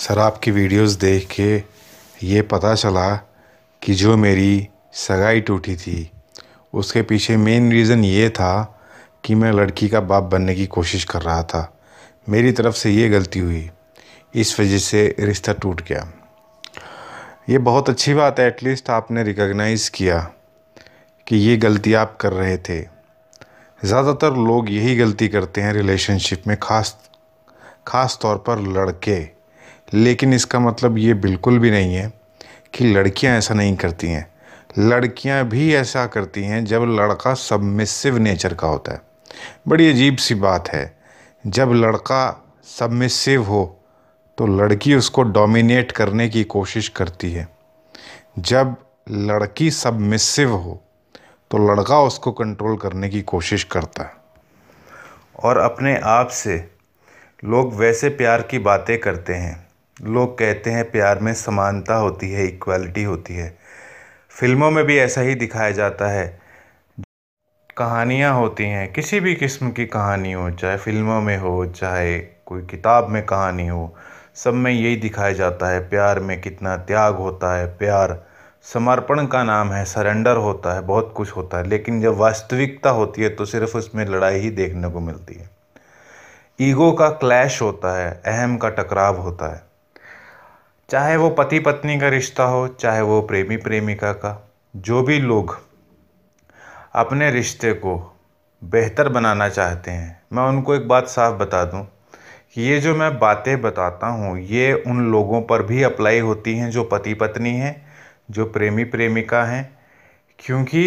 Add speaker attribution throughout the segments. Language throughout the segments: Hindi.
Speaker 1: सर आपकी वीडियोस देख के ये पता चला कि जो मेरी सगाई टूटी थी उसके पीछे मेन रीज़न ये था कि मैं लड़की का बाप बनने की कोशिश कर रहा था मेरी तरफ़ से ये गलती हुई इस वजह से रिश्ता टूट गया ये बहुत अच्छी बात है एटलीस्ट आपने रिकॉग्नाइज किया कि ये गलती आप कर रहे थे ज़्यादातर लोग यही गलती करते हैं रिलेशनशिप में खास खास तौर पर लड़के लेकिन इसका मतलब ये बिल्कुल भी नहीं है कि लड़कियां ऐसा नहीं करती हैं लड़कियां भी ऐसा करती हैं जब लड़का सबमिसिव नेचर का होता है बड़ी अजीब सी बात है जब लड़का सबमिसिव हो तो लड़की उसको डोमिनेट करने की कोशिश करती है जब लड़की सबमिसिव हो तो लड़का उसको कंट्रोल करने की कोशिश करता है और अपने आप से लोग वैसे प्यार की बातें करते हैं लोग कहते हैं प्यार में समानता होती है इक्वलिटी होती है फिल्मों में भी ऐसा ही दिखाया जाता है कहानियाँ होती हैं किसी भी किस्म की कहानी हो चाहे फिल्मों में हो चाहे कोई किताब में कहानी हो सब में यही दिखाया जाता है प्यार में कितना त्याग होता है प्यार समर्पण का नाम है सरेंडर होता है बहुत कुछ होता है लेकिन जब वास्तविकता होती है तो सिर्फ उसमें लड़ाई ही देखने को मिलती है ईगो का क्लैश होता है अहम का टकराव होता है चाहे वो पति पत्नी का रिश्ता हो चाहे वो प्रेमी प्रेमिका का जो भी लोग अपने रिश्ते को बेहतर बनाना चाहते हैं मैं उनको एक बात साफ बता दूं कि ये जो मैं बातें बताता हूँ ये उन लोगों पर भी अप्लाई होती हैं जो पति पत्नी हैं जो प्रेमी प्रेमिका हैं क्योंकि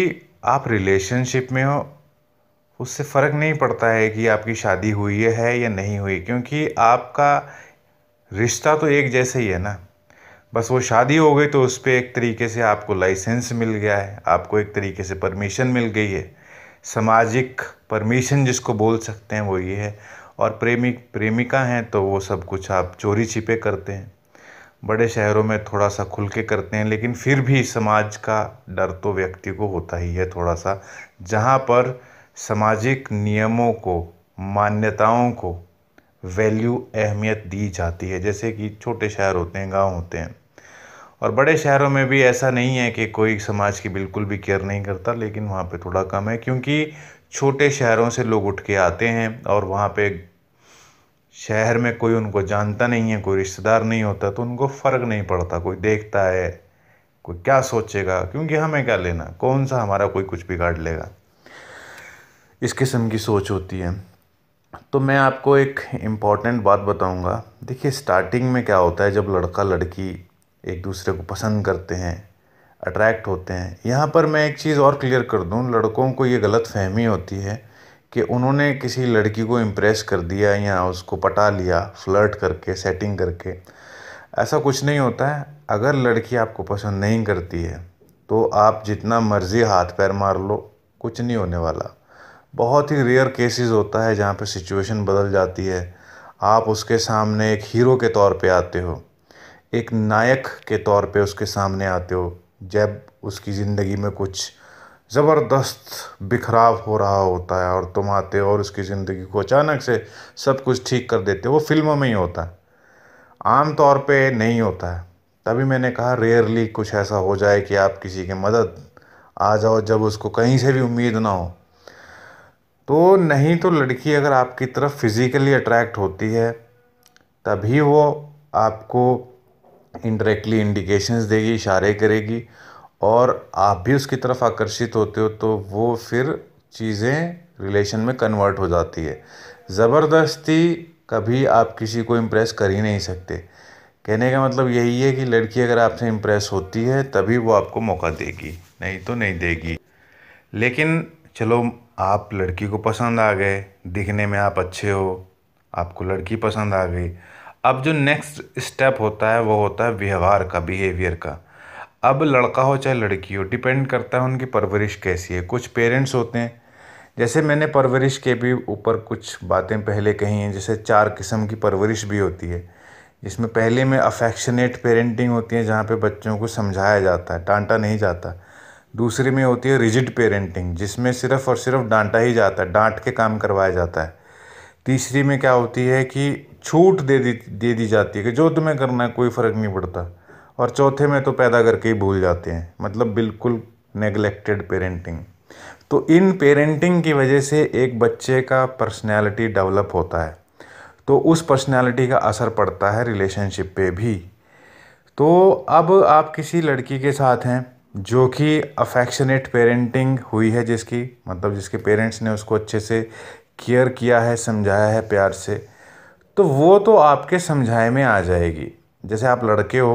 Speaker 1: आप रिलेशनशिप में हो उससे फ़र्क नहीं पड़ता है कि आपकी शादी हुई है या नहीं हुई क्योंकि आपका रिश्ता तो एक जैसे ही है ना बस वो शादी हो गई तो उस पर एक तरीके से आपको लाइसेंस मिल गया है आपको एक तरीके से परमिशन मिल गई है सामाजिक परमिशन जिसको बोल सकते हैं वो ये है और प्रेमी प्रेमिका हैं तो वो सब कुछ आप चोरी छिपे करते हैं बड़े शहरों में थोड़ा सा खुल के करते हैं लेकिन फिर भी समाज का डर तो व्यक्ति को होता ही है थोड़ा सा जहाँ पर सामाजिक नियमों को मान्यताओं को वैल्यू अहमियत दी जाती है जैसे कि छोटे शहर होते हैं गांव होते हैं और बड़े शहरों में भी ऐसा नहीं है कि कोई समाज की बिल्कुल भी केयर नहीं करता लेकिन वहाँ पे थोड़ा कम है क्योंकि छोटे शहरों से लोग उठ के आते हैं और वहाँ पे शहर में कोई उनको जानता नहीं है कोई रिश्तेदार नहीं होता तो उनको फ़र्क नहीं पड़ता कोई देखता है कोई क्या सोचेगा क्योंकि हमें क्या लेना कौन सा हमारा कोई कुछ बिगाड़ लेगा इस किस्म की सोच होती है तो मैं आपको एक इम्पॉर्टेंट बात बताऊंगा देखिए स्टार्टिंग में क्या होता है जब लड़का लड़की एक दूसरे को पसंद करते हैं अट्रैक्ट होते हैं यहाँ पर मैं एक चीज़ और क्लियर कर दूँ लड़कों को ये गलत फहमी होती है कि उन्होंने किसी लड़की को इम्प्रेस कर दिया या उसको पटा लिया फ्लर्ट करके सेटिंग करके ऐसा कुछ नहीं होता है अगर लड़की आपको पसंद नहीं करती है तो आप जितना मर्ज़ी हाथ पैर मार लो कुछ नहीं होने वाला बहुत ही रेयर केसेस होता है जहाँ पर सिचुएशन बदल जाती है आप उसके सामने एक हीरो के तौर पे आते हो एक नायक के तौर पे उसके सामने आते हो जब उसकी ज़िंदगी में कुछ ज़बरदस्त बिखराव हो रहा होता है और तुम आते हो और उसकी ज़िंदगी को अचानक से सब कुछ ठीक कर देते हो वो फिल्मों में ही होता है आम तौर पे नहीं होता है तभी मैंने कहा रेयरली कुछ ऐसा हो जाए कि आप किसी की मदद आ जाओ जब उसको कहीं से भी उम्मीद ना हो तो नहीं तो लड़की अगर आपकी तरफ फिज़िकली अट्रैक्ट होती है तभी वो आपको इनडायरेक्टली इंडिकेशंस देगी इशारे करेगी और आप भी उसकी तरफ आकर्षित होते हो तो वो फिर चीज़ें रिलेशन में कन्वर्ट हो जाती है ज़बरदस्ती कभी आप किसी को इम्प्रेस कर ही नहीं सकते कहने का मतलब यही है कि लड़की अगर आपसे इम्प्रेस होती है तभी वो आपको मौका देगी नहीं तो नहीं देगी लेकिन चलो आप लड़की को पसंद आ गए दिखने में आप अच्छे हो आपको लड़की पसंद आ गई अब जो नेक्स्ट स्टेप होता है वो होता है व्यवहार का बिहेवियर का अब लड़का हो चाहे लड़की हो डिपेंड करता है उनकी परवरिश कैसी है कुछ पेरेंट्स होते हैं जैसे मैंने परवरिश के भी ऊपर कुछ बातें पहले कही हैं जैसे चार किस्म की परवरिश भी होती है जिसमें पहले में अफेक्शनेट पेरेंटिंग होती है जहाँ पे बच्चों को समझाया जाता है डांटा नहीं जाता दूसरी में होती है रिजिड पेरेंटिंग जिसमें सिर्फ और सिर्फ डांटा ही जाता है डांट के काम करवाया जाता है तीसरी में क्या होती है कि छूट दे दी दे दी जाती है कि जो तुम्हें करना है कोई फ़र्क नहीं पड़ता और चौथे में तो पैदा करके ही भूल जाते हैं मतलब बिल्कुल नेगलेक्टेड पेरेंटिंग तो इन पेरेंटिंग की वजह से एक बच्चे का पर्सनैलिटी डेवलप होता है तो उस पर्सनैलिटी का असर पड़ता है रिलेशनशिप पे भी तो अब आप किसी लड़की के साथ हैं जो कि अफेक्शनेट पेरेंटिंग हुई है जिसकी मतलब जिसके पेरेंट्स ने उसको अच्छे से केयर किया है समझाया है प्यार से तो वो तो आपके समझाए में आ जाएगी जैसे आप लड़के हो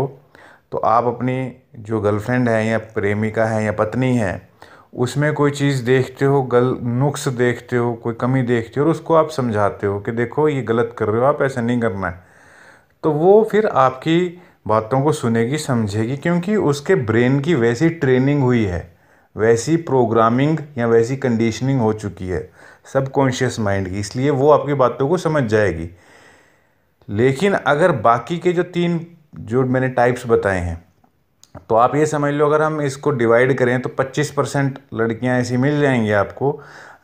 Speaker 1: तो आप अपनी जो गर्लफ्रेंड है या प्रेमिका है या पत्नी है उसमें कोई चीज़ देखते हो गल नुक्स देखते हो कोई कमी देखते हो और उसको आप समझाते हो कि देखो ये गलत कर रहे हो आप ऐसा नहीं करना है तो वो फिर आपकी बातों को सुनेगी समझेगी क्योंकि उसके ब्रेन की वैसी ट्रेनिंग हुई है वैसी प्रोग्रामिंग या वैसी कंडीशनिंग हो चुकी है सब कॉन्शियस माइंड की इसलिए वो आपकी बातों को समझ जाएगी लेकिन अगर बाकी के जो तीन जो मैंने टाइप्स बताए हैं तो आप ये समझ लो अगर हम इसको डिवाइड करें तो 25 परसेंट लड़कियाँ ऐसी मिल जाएंगी आपको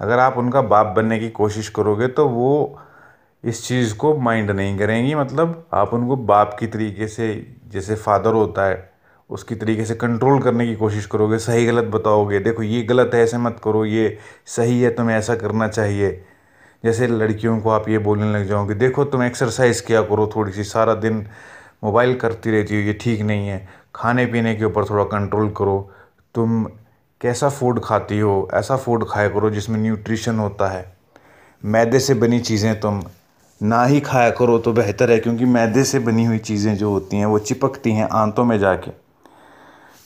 Speaker 1: अगर आप उनका बाप बनने की कोशिश करोगे तो वो इस चीज़ को माइंड नहीं करेंगी मतलब आप उनको बाप की तरीके से जैसे फादर होता है उसकी तरीके से कंट्रोल करने की कोशिश करोगे सही गलत बताओगे देखो ये गलत है ऐसे मत करो ये सही है तुम्हें ऐसा करना चाहिए जैसे लड़कियों को आप ये बोलने लग जाओगे देखो तुम एक्सरसाइज किया करो थोड़ी सी सारा दिन मोबाइल करती रहती हो ये ठीक नहीं है खाने पीने के ऊपर थोड़ा कंट्रोल करो तुम कैसा फूड खाती हो ऐसा फूड खाया करो जिसमें न्यूट्रिशन होता है मैदे से बनी चीज़ें तुम ना ही खाया करो तो बेहतर है क्योंकि मैदे से बनी हुई चीज़ें जो होती हैं वो चिपकती हैं आंतों में जाके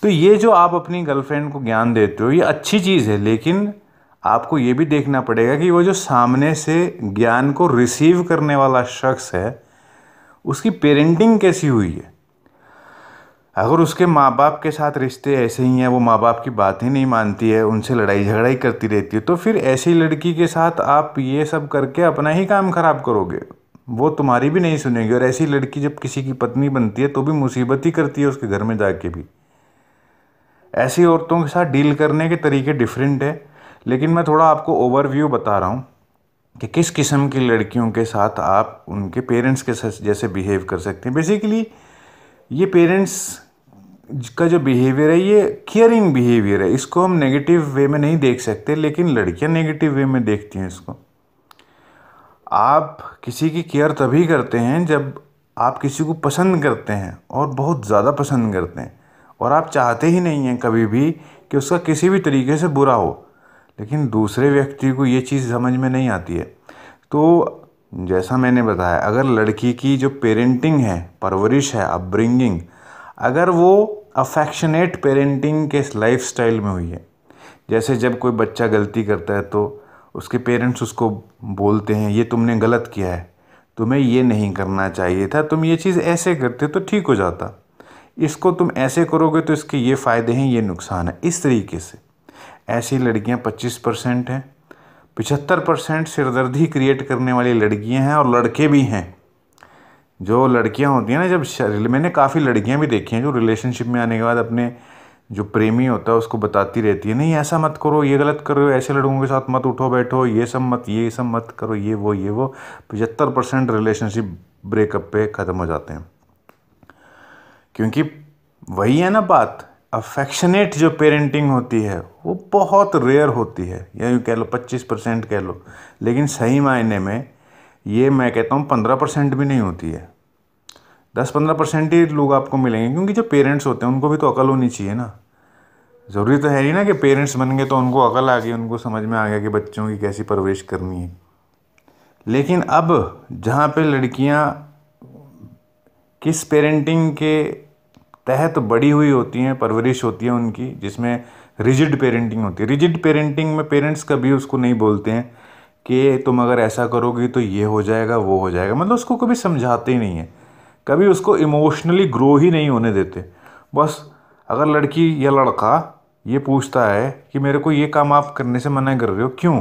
Speaker 1: तो ये जो आप अपनी गर्लफ्रेंड को ज्ञान देते हो ये अच्छी चीज़ है लेकिन आपको ये भी देखना पड़ेगा कि वो जो सामने से ज्ञान को रिसीव करने वाला शख्स है उसकी पेरेंटिंग कैसी हुई है अगर उसके माँ बाप के साथ रिश्ते ऐसे ही हैं वो माँ बाप की बात ही नहीं मानती है उनसे लड़ाई झगड़ाई करती रहती है तो फिर ऐसी लड़की के साथ आप ये सब करके अपना ही काम ख़राब करोगे वो तुम्हारी भी नहीं सुनेगी और ऐसी लड़की जब किसी की पत्नी बनती है तो भी मुसीबत ही करती है उसके घर में जाके भी ऐसी औरतों के साथ डील करने के तरीके डिफरेंट है लेकिन मैं थोड़ा आपको ओवरव्यू बता रहा हूँ कि किस किस्म की लड़कियों के साथ आप उनके पेरेंट्स के साथ जैसे बिहेव कर सकते हैं बेसिकली ये पेरेंट्स का जो बिहेवियर है ये केयरिंग बिहेवियर है इसको हम नेगेटिव वे में नहीं देख सकते लेकिन लड़कियां नेगेटिव वे में देखती हैं इसको आप किसी की केयर तभी करते हैं जब आप किसी को पसंद करते हैं और बहुत ज़्यादा पसंद करते हैं और आप चाहते ही नहीं हैं कभी भी कि उसका किसी भी तरीके से बुरा हो लेकिन दूसरे व्यक्ति को ये चीज़ समझ में नहीं आती है तो जैसा मैंने बताया अगर लड़की की जो पेरेंटिंग है परवरिश है अपब्रिंगिंग अगर वो अफेक्शनेट पेरेंटिंग के लाइफ में हुई है जैसे जब कोई बच्चा गलती करता है तो उसके पेरेंट्स उसको बोलते हैं ये तुमने गलत किया है तुम्हें ये नहीं करना चाहिए था तुम ये चीज़ ऐसे करते तो ठीक हो जाता इसको तुम ऐसे करोगे तो इसके ये फ़ायदे हैं ये नुकसान है इस तरीके से ऐसी लड़कियां 25 परसेंट हैं पचहत्तर परसेंट सिरदर्दी क्रिएट करने वाली लड़कियां हैं और लड़के भी हैं जो लड़कियां होती हैं ना जब शरीर मैंने काफ़ी लड़कियां भी देखी हैं जो रिलेशनशिप में आने के बाद अपने जो प्रेमी होता है उसको बताती रहती है नहीं ऐसा मत करो ये गलत करो ऐसे लड़कों के साथ मत उठो बैठो ये सब मत ये सब मत करो ये वो ये वो पचहत्तर परसेंट रिलेशनशिप ब्रेकअप पे ख़त्म हो जाते हैं क्योंकि वही है ना बात अफेक्शनेट जो पेरेंटिंग होती है वो बहुत रेयर होती है या यूँ कह लो पच्चीस परसेंट कह लो लेकिन सही मायने में ये मैं कहता हूँ पंद्रह परसेंट भी नहीं होती है दस पंद्रह परसेंट ही लोग आपको मिलेंगे क्योंकि जो पेरेंट्स होते हैं उनको भी तो अकल होनी चाहिए ना ज़रूरी तो है नहीं ना कि पेरेंट्स बन गए तो उनको अकल आ गई उनको समझ में आ गया कि बच्चों की कैसी परवरिश करनी है लेकिन अब जहाँ पे लड़कियाँ किस पेरेंटिंग के तह तो बड़ी हुई होती हैं परवरिश होती है उनकी जिसमें रिजिड पेरेंटिंग होती है रिजिड पेरेंटिंग में पेरेंट्स कभी उसको नहीं बोलते हैं कि तुम अगर ऐसा करोगे तो ये हो जाएगा वो हो जाएगा मतलब उसको कभी समझाते ही नहीं है कभी उसको इमोशनली ग्रो ही नहीं होने देते बस अगर लड़की या लड़का ये पूछता है कि मेरे को ये काम आप करने से मना कर रहे हो क्यों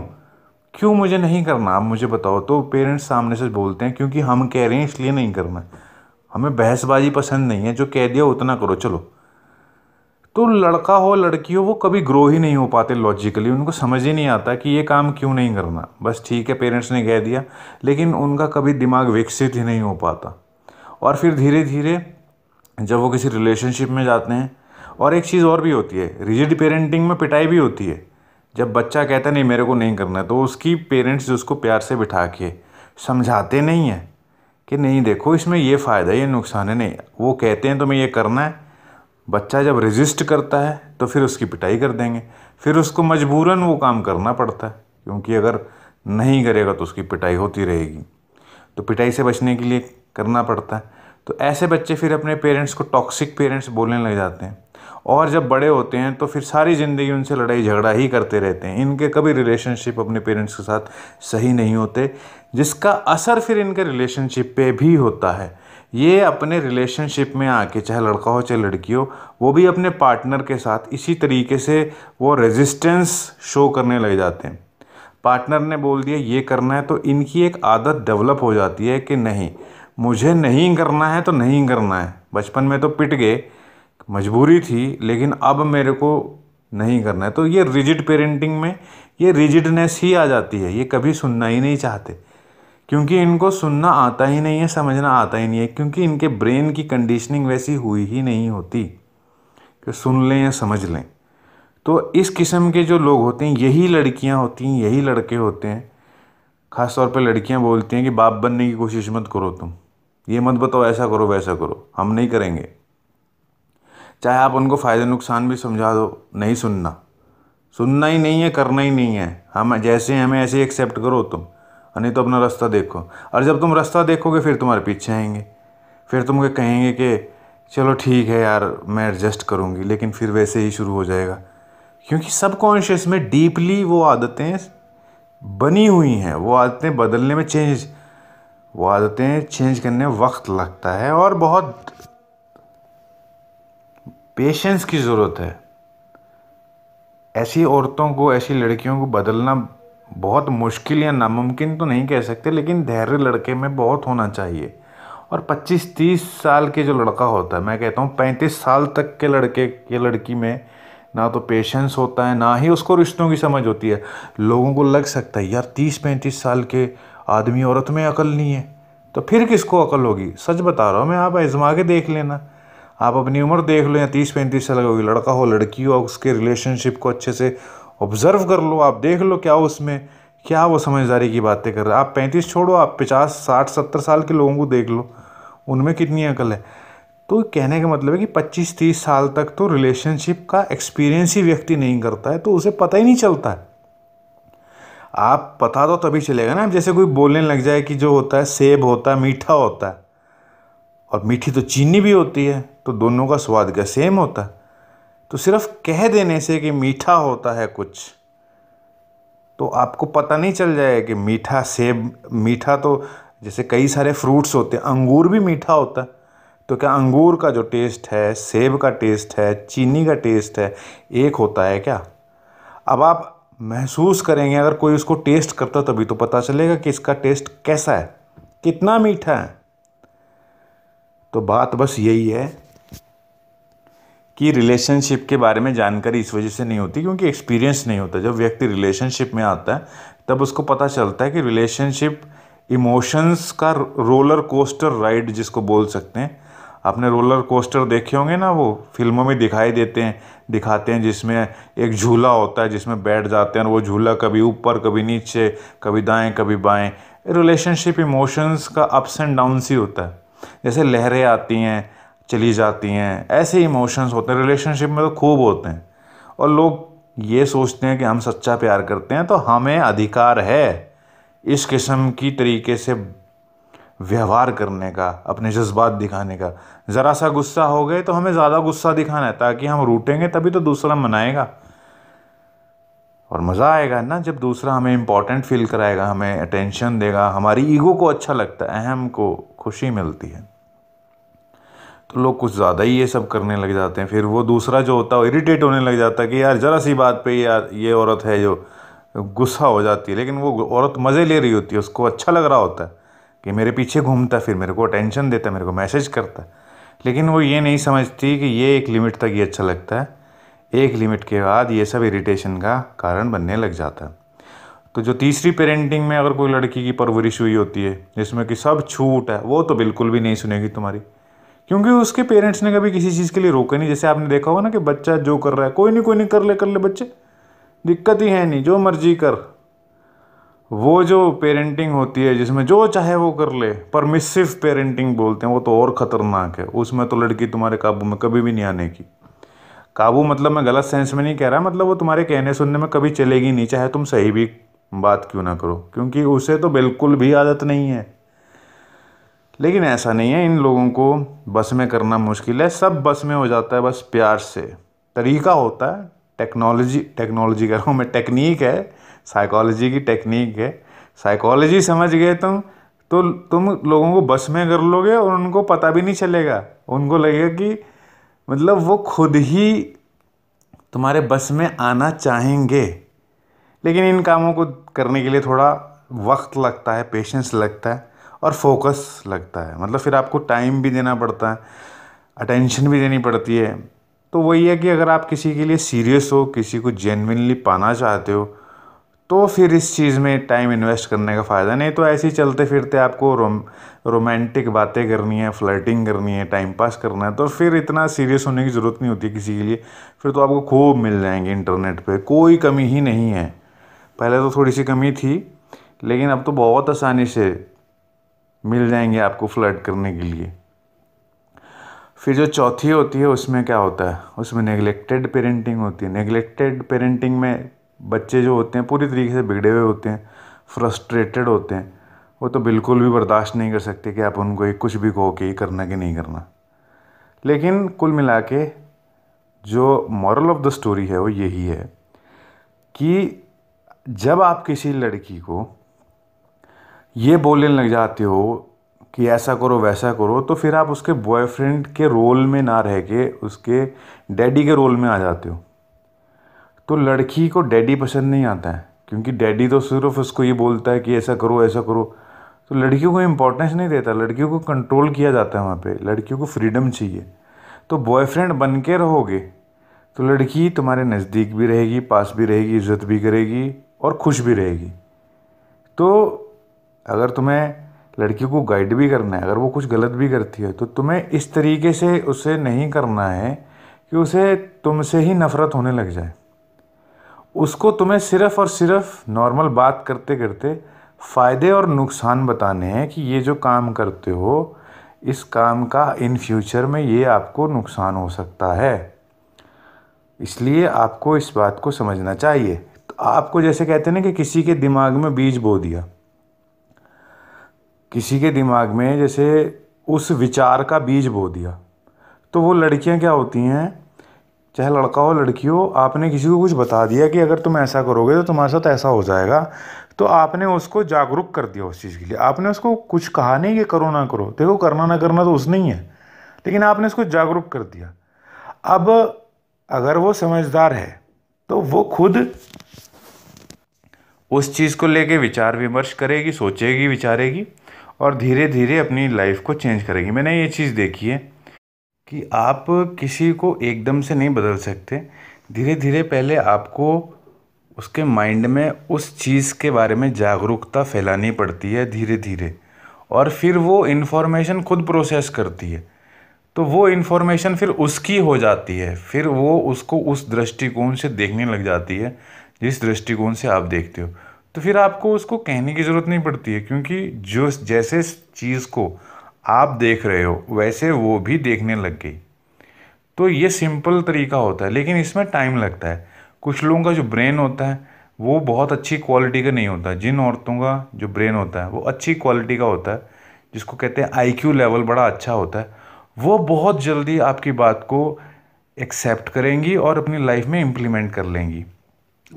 Speaker 1: क्यों मुझे नहीं करना आप मुझे बताओ तो पेरेंट्स सामने से बोलते हैं क्योंकि हम कह रहे हैं इसलिए नहीं करना हमें बहसबाजी पसंद नहीं है जो कह दिया उतना करो चलो तो लड़का हो लड़की हो वो कभी ग्रो ही नहीं हो पाते लॉजिकली उनको समझ ही नहीं आता कि ये काम क्यों नहीं करना बस ठीक है पेरेंट्स ने कह दिया लेकिन उनका कभी दिमाग विकसित ही नहीं हो पाता और फिर धीरे धीरे जब वो किसी रिलेशनशिप में जाते हैं और एक चीज़ और भी होती है रिजिड पेरेंटिंग में पिटाई भी होती है जब बच्चा कहता नहीं मेरे को नहीं करना है तो उसकी पेरेंट्स उसको प्यार से बिठा के समझाते नहीं हैं कि नहीं देखो इसमें ये फ़ायदा है ये नुकसान है नहीं वो कहते हैं तो मैं ये करना है बच्चा जब रजिस्ट करता है तो फिर उसकी पिटाई कर देंगे फिर उसको मजबूरन वो काम करना पड़ता है क्योंकि अगर नहीं करेगा तो उसकी पिटाई होती रहेगी तो पिटाई से बचने के लिए करना पड़ता है तो ऐसे बच्चे फिर अपने पेरेंट्स को टॉक्सिक पेरेंट्स बोलने लग जाते हैं और जब बड़े होते हैं तो फिर सारी ज़िंदगी उनसे लड़ाई झगड़ा ही करते रहते हैं इनके कभी रिलेशनशिप अपने पेरेंट्स के साथ सही नहीं होते जिसका असर फिर इनके रिलेशनशिप पे भी होता है ये अपने रिलेशनशिप में आके चाहे लड़का हो चाहे लड़की हो वो भी अपने पार्टनर के साथ इसी तरीके से वो रेजिस्टेंस शो करने लग जाते हैं पार्टनर ने बोल दिया ये करना है तो इनकी एक आदत डेवलप हो जाती है कि नहीं मुझे नहीं करना है तो नहीं करना है बचपन में तो पिट गए मजबूरी थी लेकिन अब मेरे को नहीं करना है तो ये रिजिड पेरेंटिंग में ये रिजिडनेस ही आ जाती है ये कभी सुनना ही नहीं चाहते क्योंकि इनको सुनना आता ही नहीं है समझना आता ही नहीं है क्योंकि इनके ब्रेन की कंडीशनिंग वैसी हुई ही नहीं होती कि सुन लें या समझ लें तो इस किस्म के जो लोग होते हैं यही लड़कियां होती हैं यही लड़के होते हैं ख़ासतौर पर लड़कियाँ लड़कियां बोलती हैं कि बाप बनने की कोशिश मत करो तुम ये मत बताओ ऐसा करो वैसा करो हम नहीं करेंगे चाहे आप उनको फ़ायदे नुकसान भी समझा दो नहीं सुनना सुनना ही नहीं है करना ही नहीं है हम जैसे हमें ऐसे ही एक्सेप्ट करो तुम नहीं तो अपना रास्ता देखो और जब तुम रास्ता देखोगे फिर तुम्हारे पीछे आएंगे फिर तुम कहेंगे कि चलो ठीक है यार मैं एडजस्ट करूँगी लेकिन फिर वैसे ही शुरू हो जाएगा क्योंकि सब कॉन्शियस में डीपली वो आदतें बनी हुई हैं वो आदतें बदलने में चेंज वो आदतें चेंज करने में वक्त लगता है और बहुत पेशेंस की ज़रूरत है ऐसी औरतों को ऐसी लड़कियों को बदलना बहुत मुश्किल या नामुमकिन तो नहीं कह सकते लेकिन धैर्य लड़के में बहुत होना चाहिए और 25-30 साल के जो लड़का होता है मैं कहता हूँ 35 साल तक के लड़के के लड़की में ना तो पेशेंस होता है ना ही उसको रिश्तों की समझ होती है लोगों को लग सकता है यार 30-35 साल के आदमी औरत में अकल नहीं है तो फिर किसको अकल होगी सच बता रहा हूँ मैं आप आजमा के देख लेना आप अपनी उम्र देख लो या तीस पैंतीस साल का कोई लड़का हो लड़की हो उसके रिलेशनशिप को अच्छे से ऑब्ज़र्व कर लो आप देख लो क्या उसमें क्या वो समझदारी की बातें कर रहे हैं आप पैंतीस छोड़ो आप पचास साठ सत्तर साल के लोगों को देख लो उनमें कितनी अकल है तो कहने का मतलब है कि पच्चीस तीस साल तक तो रिलेशनशिप का एक्सपीरियंस ही व्यक्ति नहीं करता है तो उसे पता ही नहीं चलता है आप पता तो तभी चलेगा ना जैसे कोई बोलने लग जाए कि जो होता है सेब होता है मीठा होता है और मीठी तो चीनी भी होती है तो दोनों का स्वाद क्या सेम होता है तो सिर्फ कह देने से कि मीठा होता है कुछ तो आपको पता नहीं चल जाएगा कि मीठा सेब मीठा तो जैसे कई सारे फ्रूट्स होते हैं अंगूर भी मीठा होता है तो क्या अंगूर का जो टेस्ट है सेब का टेस्ट है चीनी का टेस्ट है एक होता है क्या अब आप महसूस करेंगे अगर कोई उसको टेस्ट करता तभी तो पता चलेगा कि इसका टेस्ट कैसा है कितना मीठा है तो बात बस यही है कि रिलेशनशिप के बारे में जानकारी इस वजह से नहीं होती क्योंकि एक्सपीरियंस नहीं होता जब व्यक्ति रिलेशनशिप में आता है तब उसको पता चलता है कि रिलेशनशिप इमोशंस का रोलर कोस्टर राइड जिसको बोल सकते हैं आपने रोलर कोस्टर देखे होंगे ना वो फिल्मों में दिखाई देते हैं दिखाते हैं जिसमें एक झूला होता है जिसमें बैठ जाते हैं और वो झूला कभी ऊपर कभी नीचे कभी दाएं कभी बाएं रिलेशनशिप इमोशंस का अप्स एंड डाउन्स ही होता है जैसे लहरें आती हैं चली जाती हैं ऐसे इमोशंस होते हैं रिलेशनशिप में तो खूब होते हैं और लोग ये सोचते हैं कि हम सच्चा प्यार करते हैं तो हमें अधिकार है इस किस्म की तरीके से व्यवहार करने का अपने जज्बात दिखाने का ज़रा सा गुस्सा हो गए तो हमें ज़्यादा गुस्सा दिखाना है ताकि हम रूटेंगे तभी तो दूसरा मनाएगा और मज़ा आएगा ना जब दूसरा हमें इम्पॉर्टेंट फील कराएगा हमें अटेंशन देगा हमारी ईगो को अच्छा लगता है अहम को खुशी मिलती है तो लोग कुछ ज़्यादा ही ये सब करने लग जाते हैं फिर वो दूसरा जो होता है वो इरीटेट होने लग जाता है कि यार ज़रा सी बात पे यार ये औरत है जो गुस्सा हो जाती है लेकिन वो औरत मज़े ले रही होती है उसको अच्छा लग रहा होता है कि मेरे पीछे घूमता है फिर मेरे को अटेंशन देता है मेरे को मैसेज करता है लेकिन वो ये नहीं समझती कि ये एक लिमिट तक ये अच्छा लगता है एक लिमिट के बाद ये सब इरिटेशन का कारण बनने लग जाता है तो जो तीसरी पेरेंटिंग में अगर कोई लड़की की परवरिश हुई होती है जिसमें कि सब छूट है वो तो बिल्कुल भी नहीं सुनेगी तुम्हारी क्योंकि उसके पेरेंट्स ने कभी किसी चीज़ के लिए रोका नहीं जैसे आपने देखा होगा ना कि बच्चा जो कर रहा है कोई नहीं कोई नहीं कर ले कर ले बच्चे दिक्कत ही है नहीं जो मर्जी कर वो जो पेरेंटिंग होती है जिसमें जो चाहे वो कर ले परमिसिव पेरेंटिंग बोलते हैं वो तो और ख़तरनाक है उसमें तो लड़की तुम्हारे काबू में कभी भी नहीं आने की काबू मतलब मैं गलत सेंस में नहीं कह रहा मतलब वो तुम्हारे कहने सुनने में कभी चलेगी नहीं चाहे तुम सही भी बात क्यों ना करो क्योंकि उसे तो बिल्कुल भी आदत नहीं है लेकिन ऐसा नहीं है इन लोगों को बस में करना मुश्किल है सब बस में हो जाता है बस प्यार से तरीका होता है टेक्नोलॉजी टेक्नोलॉजी कह रहा हूँ मैं टेक्निक है साइकोलॉजी की टेक्निक है साइकोलॉजी समझ गए तुम तो तुम लोगों को बस में कर लोगे और उनको पता भी नहीं चलेगा उनको लगेगा कि मतलब वो खुद ही तुम्हारे बस में आना चाहेंगे लेकिन इन कामों को करने के लिए थोड़ा वक्त लगता है पेशेंस लगता है और फोकस लगता है मतलब फिर आपको टाइम भी देना पड़ता है अटेंशन भी देनी पड़ती है तो वही है कि अगर आप किसी के लिए सीरियस हो किसी को जेनविनली पाना चाहते हो तो फिर इस चीज़ में टाइम इन्वेस्ट करने का फ़ायदा नहीं तो ऐसे ही चलते फिरते आपको रोम रोमांटिक बातें करनी है फ्लर्टिंग करनी है टाइम पास करना है तो फिर इतना सीरियस होने की ज़रूरत नहीं होती किसी के लिए फिर तो आपको खूब मिल जाएंगे इंटरनेट पे कोई कमी ही नहीं है पहले तो थोड़ी सी कमी थी लेकिन अब तो बहुत आसानी से मिल जाएंगे आपको फ्लड करने के लिए फिर जो चौथी होती है उसमें क्या होता है उसमें नेगलेक्टेड पेरेंटिंग होती है नेगलेक्टेड पेरेंटिंग में बच्चे जो होते हैं पूरी तरीके से बिगड़े हुए होते हैं फ्रस्ट्रेटेड होते हैं वो तो बिल्कुल भी बर्दाश्त नहीं कर सकते कि आप उनको एक कुछ भी कहो कि करना कि नहीं करना लेकिन कुल मिला के जो मॉरल ऑफ द स्टोरी है वो यही है कि जब आप किसी लड़की को ये बोलने लग जाते हो कि ऐसा करो वैसा करो तो फिर आप उसके बॉयफ्रेंड के रोल में ना रह के उसके डैडी के रोल में आ जाते हो तो लड़की को डैडी पसंद नहीं आता है क्योंकि डैडी तो सिर्फ उसको ये बोलता है कि ऐसा करो ऐसा करो तो लड़कियों को इम्पोर्टेंस नहीं देता लड़कियों को कंट्रोल किया जाता है वहाँ पर लड़कियों को फ्रीडम चाहिए तो बॉयफ्रेंड बन के रहोगे तो लड़की तुम्हारे नज़दीक भी रहेगी पास भी रहेगी इज्जत भी करेगी और खुश भी रहेगी तो अगर तुम्हें लड़की को गाइड भी करना है अगर वो कुछ गलत भी करती है तो तुम्हें इस तरीके से उसे नहीं करना है कि उसे तुमसे ही नफ़रत होने लग जाए उसको तुम्हें सिर्फ़ और सिर्फ नॉर्मल बात करते करते फ़ायदे और नुकसान बताने हैं कि ये जो काम करते हो इस काम का इन फ्यूचर में ये आपको नुकसान हो सकता है इसलिए आपको इस बात को समझना चाहिए तो आपको जैसे कहते हैं ना कि किसी के दिमाग में बीज बो दिया किसी के दिमाग में जैसे उस विचार का बीज बो दिया तो वो लड़कियां क्या होती हैं चाहे लड़का हो लड़की हो आपने किसी को कुछ बता दिया कि अगर तुम ऐसा करोगे तो तुम्हारे साथ ऐसा हो जाएगा तो आपने उसको जागरूक कर दिया उस चीज़ के लिए आपने उसको कुछ कहा नहीं कि करो ना करो देखो करना ना करना तो उस नहीं है लेकिन आपने उसको जागरूक कर दिया अब अगर वो समझदार है तो वो खुद उस चीज़ को लेके विचार विमर्श करेगी सोचेगी विचारेगी और धीरे धीरे अपनी लाइफ को चेंज करेगी मैंने ये चीज़ देखी है कि आप किसी को एकदम से नहीं बदल सकते धीरे धीरे पहले आपको उसके माइंड में उस चीज़ के बारे में जागरूकता फैलानी पड़ती है धीरे धीरे और फिर वो इन्फॉर्मेशन खुद प्रोसेस करती है तो वो इन्फॉर्मेशन फिर उसकी हो जाती है फिर वो उसको उस दृष्टिकोण से देखने लग जाती है जिस दृष्टिकोण से आप देखते हो तो फिर आपको उसको कहने की ज़रूरत नहीं पड़ती है क्योंकि जो जैसे चीज़ को आप देख रहे हो वैसे वो भी देखने लग गई तो ये सिंपल तरीका होता है लेकिन इसमें टाइम लगता है कुछ लोगों का जो ब्रेन होता है वो बहुत अच्छी क्वालिटी का नहीं होता जिन औरतों का जो ब्रेन होता है वो अच्छी क्वालिटी का होता है जिसको कहते हैं आईक्यू लेवल बड़ा अच्छा होता है वो बहुत जल्दी आपकी बात को एक्सेप्ट करेंगी और अपनी लाइफ में इम्प्लीमेंट कर लेंगी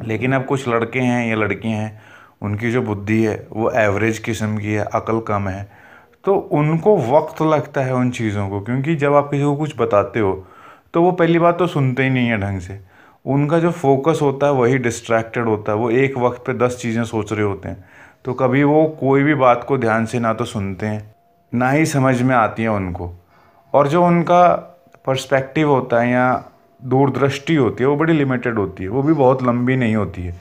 Speaker 1: लेकिन अब कुछ लड़के हैं या लड़कियां हैं उनकी जो बुद्धि है वो एवरेज किस्म की है अकल कम है तो उनको वक्त लगता है उन चीज़ों को क्योंकि जब आप किसी को कुछ बताते हो तो वो पहली बात तो सुनते ही नहीं है ढंग से उनका जो फोकस होता है वही डिस्ट्रैक्टेड होता है वो एक वक्त पे दस चीज़ें सोच रहे होते हैं तो कभी वो कोई भी बात को ध्यान से ना तो सुनते हैं ना ही समझ में आती है उनको और जो उनका पर्सपेक्टिव होता है या दूरदृष्टि होती है वो बड़ी लिमिटेड होती है वो भी बहुत लंबी नहीं होती है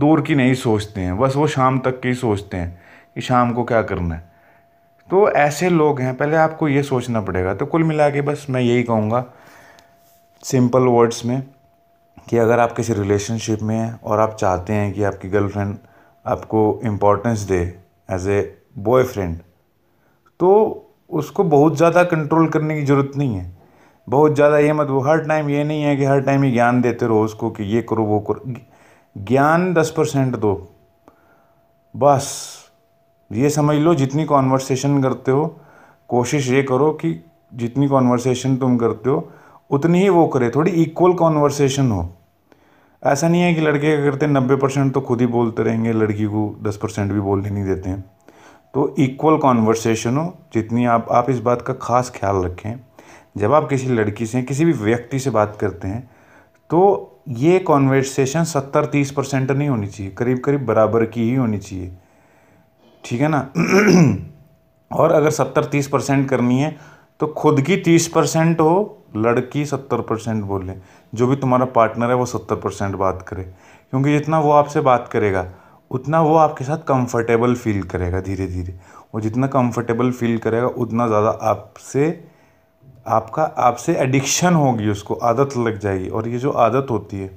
Speaker 1: दूर की नहीं सोचते हैं बस वो शाम तक की सोचते हैं कि शाम को क्या करना है तो ऐसे लोग हैं पहले आपको ये सोचना पड़ेगा तो कुल मिला के बस मैं यही कहूँगा सिंपल वर्ड्स में कि अगर आप किसी रिलेशनशिप में हैं और आप चाहते हैं कि आपकी गर्लफ्रेंड आपको इम्पोर्टेंस दे एज ए बॉयफ्रेंड तो उसको बहुत ज़्यादा कंट्रोल करने की ज़रूरत नहीं है बहुत ज़्यादा ये मत वो हर टाइम ये नहीं है कि हर टाइम ही ज्ञान देते रहो उसको कि ये करो वो करो ज्ञान दस परसेंट दो बस ये समझ लो जितनी कॉन्वर्सेशन करते हो कोशिश ये करो कि जितनी कॉन्वर्सेशन तुम करते हो उतनी ही वो करे थोड़ी इक्वल कॉन्वर्सेशन हो ऐसा नहीं है कि लड़के क्या करते नब्बे परसेंट तो खुद ही बोलते रहेंगे लड़की को दस परसेंट भी बोलने नहीं देते हैं तो इक्वल कॉन्वर्सेशन हो जितनी आप आप इस बात का खास ख्याल रखें जब आप किसी लड़की से किसी भी व्यक्ति से बात करते हैं तो ये कॉन्वर्सेशन सत्तर तीस परसेंट नहीं होनी चाहिए करीब करीब बराबर की ही होनी चाहिए ठीक है ना और अगर सत्तर तीस परसेंट करनी है तो खुद की तीस परसेंट हो लड़की सत्तर परसेंट बोले जो भी तुम्हारा पार्टनर है वो सत्तर परसेंट बात करे क्योंकि जितना वो आपसे बात करेगा उतना वो आपके साथ कंफर्टेबल फील करेगा धीरे धीरे वो जितना कंफर्टेबल फील करेगा उतना ज़्यादा आपसे आपका आपसे एडिक्शन होगी उसको आदत लग जाएगी और ये जो आदत होती है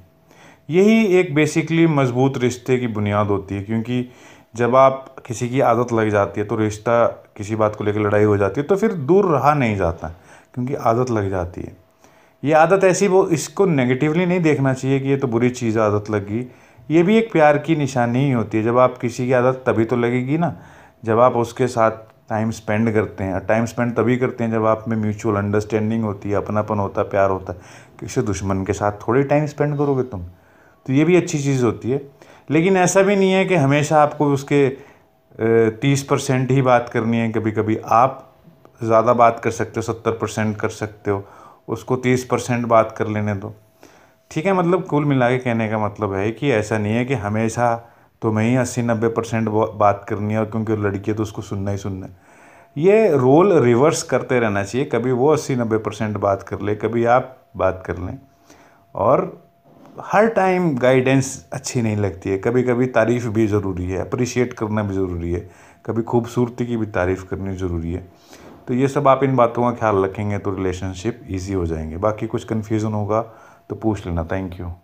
Speaker 1: यही एक बेसिकली मजबूत रिश्ते की बुनियाद होती है क्योंकि जब आप किसी की आदत लग जाती है तो रिश्ता किसी बात को लेकर लड़ाई हो जाती है तो फिर दूर रहा नहीं जाता क्योंकि आदत लग जाती है ये आदत ऐसी वो इसको नेगेटिवली नहीं देखना चाहिए कि ये तो बुरी चीज़ आदत लगी ये भी एक प्यार की निशानी ही होती है जब आप किसी की आदत तभी तो लगेगी ना जब आप उसके साथ टाइम स्पेंड करते हैं और टाइम स्पेंड तभी करते हैं जब आप में म्यूचुअल अंडरस्टैंडिंग होती है अपनापन होता है प्यार होता है किसी दुश्मन के साथ थोड़ी टाइम स्पेंड करोगे तुम तो ये भी अच्छी चीज़ होती है लेकिन ऐसा भी नहीं है कि हमेशा आपको उसके तीस परसेंट ही बात करनी है कभी कभी आप ज़्यादा बात कर सकते हो सत्तर परसेंट कर सकते हो उसको तीस परसेंट बात कर लेने दो ठीक है मतलब कुल मिला के कहने का मतलब है कि ऐसा नहीं है कि हमेशा तो मैं ही अस्सी नब्बे परसेंट बात करनी है और क्योंकि लड़की है तो उसको सुनना ही सुनना है ये रोल रिवर्स करते रहना चाहिए कभी वो अस्सी नब्बे परसेंट बात कर ले कभी आप बात कर लें और हर टाइम गाइडेंस अच्छी नहीं लगती है कभी कभी तारीफ़ भी ज़रूरी है अप्रिशिएट करना भी ज़रूरी है कभी खूबसूरती की भी तारीफ़ करनी ज़रूरी है तो ये सब आप इन बातों का ख्याल रखेंगे तो रिलेशनशिप ईजी हो जाएंगे बाकी कुछ कन्फ्यूज़न होगा तो पूछ लेना थैंक यू